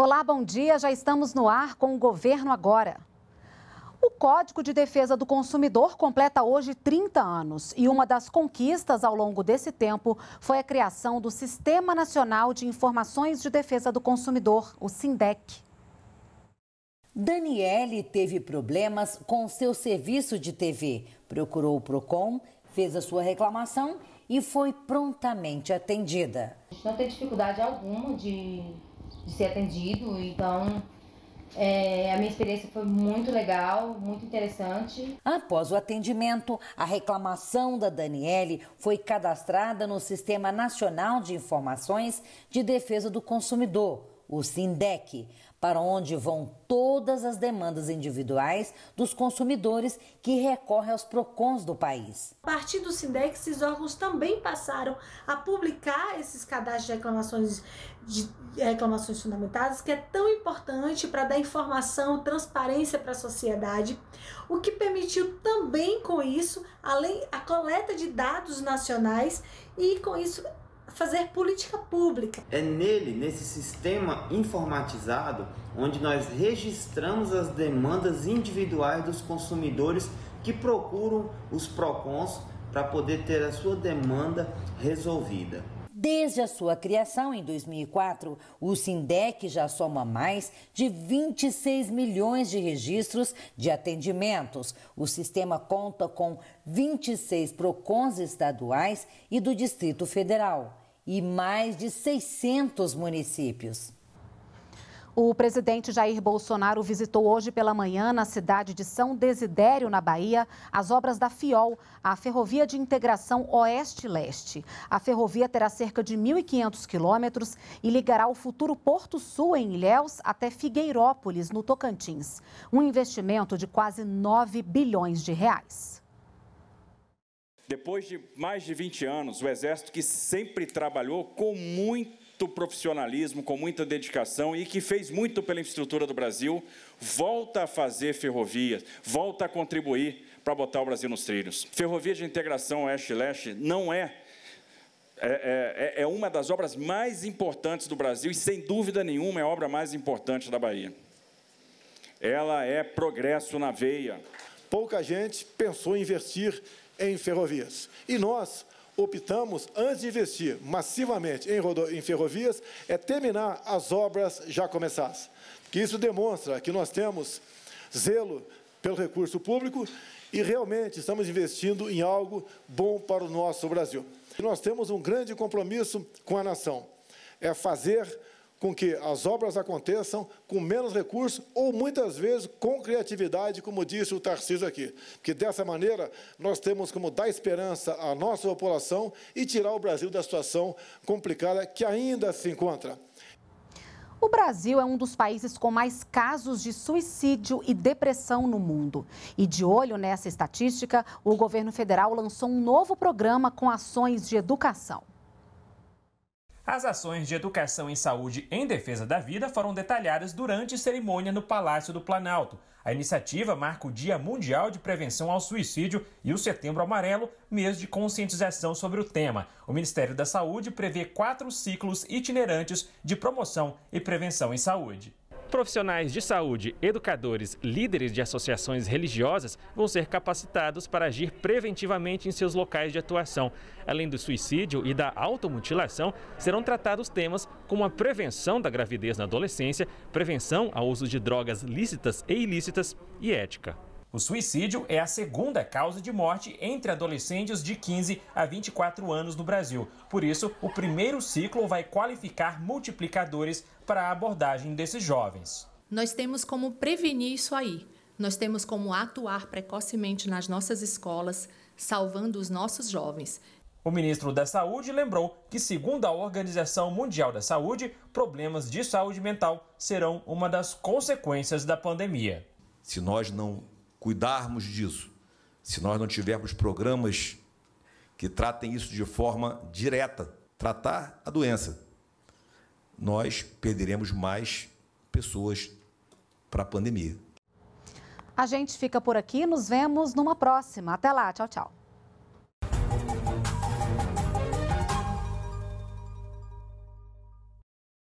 Olá, bom dia. Já estamos no ar com o Governo Agora. O Código de Defesa do Consumidor completa hoje 30 anos e uma das conquistas ao longo desse tempo foi a criação do Sistema Nacional de Informações de Defesa do Consumidor, o SINDEC. Daniele teve problemas com seu serviço de TV, procurou o Procon, fez a sua reclamação e foi prontamente atendida. Não tem dificuldade alguma de de ser atendido. Então, é, a minha experiência foi muito legal, muito interessante. Após o atendimento, a reclamação da Daniele foi cadastrada no Sistema Nacional de Informações de Defesa do Consumidor, o SINDEC para onde vão todas as demandas individuais dos consumidores que recorrem aos PROCONs do país. A partir do SINDEX, esses órgãos também passaram a publicar esses cadastros de reclamações, de reclamações fundamentadas, que é tão importante para dar informação, transparência para a sociedade, o que permitiu também com isso, além a coleta de dados nacionais e com isso fazer política pública. É nele, nesse sistema informatizado, onde nós registramos as demandas individuais dos consumidores que procuram os PROCONs para poder ter a sua demanda resolvida. Desde a sua criação em 2004, o Sindec já soma mais de 26 milhões de registros de atendimentos. O sistema conta com 26 PROCONs estaduais e do Distrito Federal e mais de 600 municípios. O presidente Jair Bolsonaro visitou hoje pela manhã na cidade de São Desidério, na Bahia, as obras da FIOL, a Ferrovia de Integração Oeste-Leste. A ferrovia terá cerca de 1.500 quilômetros e ligará o futuro Porto Sul, em Ilhéus, até Figueirópolis, no Tocantins. Um investimento de quase 9 bilhões de reais. Depois de mais de 20 anos, o Exército, que sempre trabalhou com muito muito profissionalismo, com muita dedicação e que fez muito pela infraestrutura do Brasil, volta a fazer ferrovias, volta a contribuir para botar o Brasil nos trilhos. Ferrovia de integração oeste-leste não é é, é, é, uma das obras mais importantes do Brasil e, sem dúvida nenhuma, é a obra mais importante da Bahia. Ela é progresso na veia. Pouca gente pensou em investir em ferrovias. E nós, optamos, antes de investir massivamente em, em ferrovias, é terminar as obras já começadas. Que isso demonstra que nós temos zelo pelo recurso público e realmente estamos investindo em algo bom para o nosso Brasil. nós temos um grande compromisso com a nação, é fazer com que as obras aconteçam com menos recursos ou muitas vezes com criatividade, como disse o Tarcísio aqui. Porque dessa maneira nós temos como dar esperança à nossa população e tirar o Brasil da situação complicada que ainda se encontra. O Brasil é um dos países com mais casos de suicídio e depressão no mundo. E de olho nessa estatística, o governo federal lançou um novo programa com ações de educação. As ações de educação em saúde em defesa da vida foram detalhadas durante cerimônia no Palácio do Planalto. A iniciativa marca o Dia Mundial de Prevenção ao Suicídio e o Setembro Amarelo, mês de conscientização sobre o tema. O Ministério da Saúde prevê quatro ciclos itinerantes de promoção e prevenção em saúde. Profissionais de saúde, educadores, líderes de associações religiosas vão ser capacitados para agir preventivamente em seus locais de atuação. Além do suicídio e da automutilação, serão tratados temas como a prevenção da gravidez na adolescência, prevenção ao uso de drogas lícitas e ilícitas e ética. O suicídio é a segunda causa de morte entre adolescentes de 15 a 24 anos no Brasil. Por isso, o primeiro ciclo vai qualificar multiplicadores para a abordagem desses jovens. Nós temos como prevenir isso aí. Nós temos como atuar precocemente nas nossas escolas, salvando os nossos jovens. O ministro da Saúde lembrou que, segundo a Organização Mundial da Saúde, problemas de saúde mental serão uma das consequências da pandemia. Se nós não cuidarmos disso, se nós não tivermos programas que tratem isso de forma direta, tratar a doença nós perderemos mais pessoas para a pandemia. A gente fica por aqui, nos vemos numa próxima. Até lá, tchau, tchau.